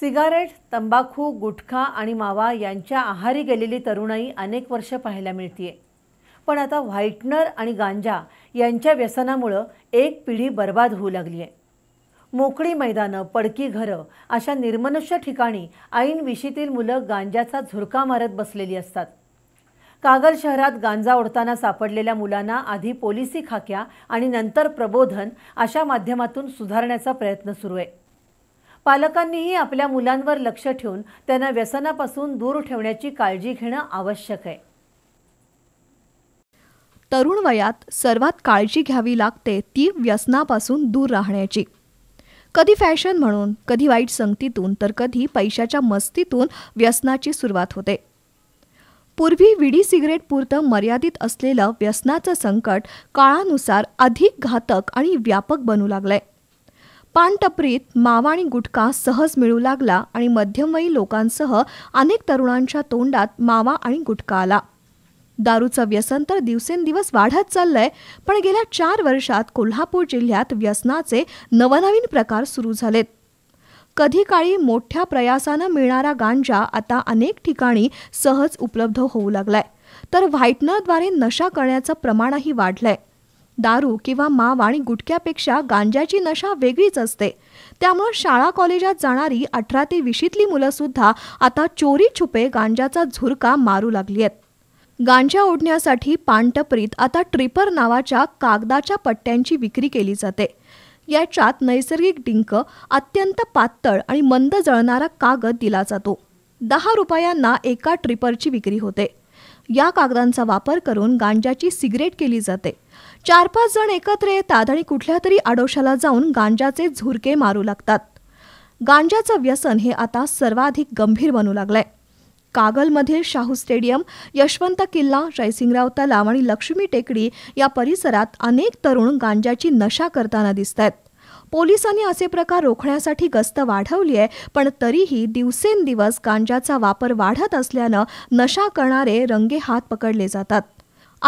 cigarette तंबाखू गुटखा आणि मावा यांच्या आहारी गेलेली तरुणाई अनेक वर्ष पाहायला मिळतीये पण आता व्हाईटनर आणि गांजा यांच्या व्यसनामुळं एक पिढी बर्बाद होऊ लागली आहे मोकळी मैदानं पडकी घरं अशा निर्मनुष्य ठिकाणी ऐन विशीतील मुलं गांजाचा झुरका मारत बसलेली असतात कागल शहरात गांजा ओढताना सापडलेल्या मुलांना आधी पोलिसी खाक्या आणि नंतर प्रबोधन अशा माध्यमातून सुधारण्याचा प्रयत्न सुरू आहे पालकांनीही आपल्या मुलांवर लक्ष ठेवून त्यांना व्यसनापासून दूर ठेवण्याची काळजी घेणं आवश्यक आहे तरुण वयात सर्वात काळजी घ्यावी लागते ती व्यसनापासून दूर राहण्याची कधी फॅशन म्हणून कधी वाईट संगतीतून तर कधी पैशाच्या मस्तीतून व्यसनाची सुरुवात होते पूर्वी विडी सिगरेट पुरतं मर्यादित असलेलं व्यसनाचं संकट काळानुसार अधिक घातक आणि व्यापक बनू लागलंय पानटपरीत मावा आणि गुटखा सहज मिळू लागला आणि मध्यमवयी लोकांसह अनेक तरुणांच्या तोंडात मावा आणि गुटखा आला दारूचं व्यसन तर दिवसेंदिवस वाढत चाललंय पण गेल्या चार वर्षात कोल्हापूर जिल्ह्यात व्यसनाचे नवनवीन प्रकार सुरू झालेत कधी काळी मोठ्या प्रयासानं मिळणारा गांजा आता अनेक ठिकाणी सहज उपलब्ध होऊ लागलाय तर व्हाईटनरद्वारे नशा करण्याचं प्रमाणही वाढलंय दारू किंवा माव आणि गुटख्यापेक्षा गांजाची नशा वेगळीच असते त्यामुळं शाळा कॉलेजात जाणारी अठरा ते विशीतली मुलंसुद्धा आता चोरी छुपे गांजाचा झुरका मारू लागली आहेत गांजा ओढण्यासाठी पानटपरीत आता ट्रिपर नावाच्या कागदाच्या पट्ट्यांची विक्री केली जाते याच्यात नैसर्गिक डिंक अत्यंत पातळ आणि मंद जळणारा कागद दिला जातो दहा रुपयांना एका ट्रिपरची विक्री होते या कागदांचा वापर करून गांजाची सिगरेट केली जाते चार पाच जण एकत्र येतात आणि कुठल्या तरी आडोशाला जाऊन गांजाचे झुरके मारू लागतात गांजाचं व्यसन हे आता सर्वाधिक गंभीर बनू लागलंय कागलमधील शाहू स्टेडियम यशवंत किल्ला जयसिंगराव तलाव आणि लक्ष्मी टेकडी या परिसरात अनेक तरुण गांजाची नशा करताना दिसत आहेत पोलिसांनी असे प्रकार रोखण्यासाठी गस्त वाढवली आहे पण तरीही दिवसेंदिवस गांजाचा वापर वाढत असल्यानं नशा करणारे रंगे हात पकडले जातात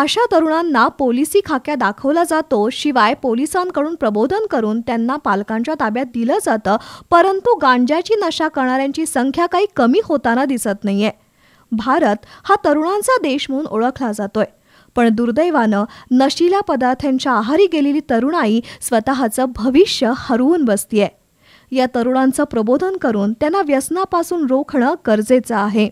अशा तरुणांना पोलिसी खाक्या दाखवला जातो शिवाय पोलिसांकडून प्रबोधन करून त्यांना पालकांच्या ताब्यात दिलं जातं परंतु गांजाची नशा करणाऱ्यांची संख्या काही कमी होताना दिसत नाहीये भारत हा तरुणांचा देश म्हणून ओळखला जातोय पण दुर्दैवानं नशिला पदार्थांच्या आहारी गेलेली तरुणाई स्वतःचं भविष्य हरवून बसतीये या तरुणांचं प्रबोधन करून त्यांना व्यसनापासून रोखणं गरजेचं आहे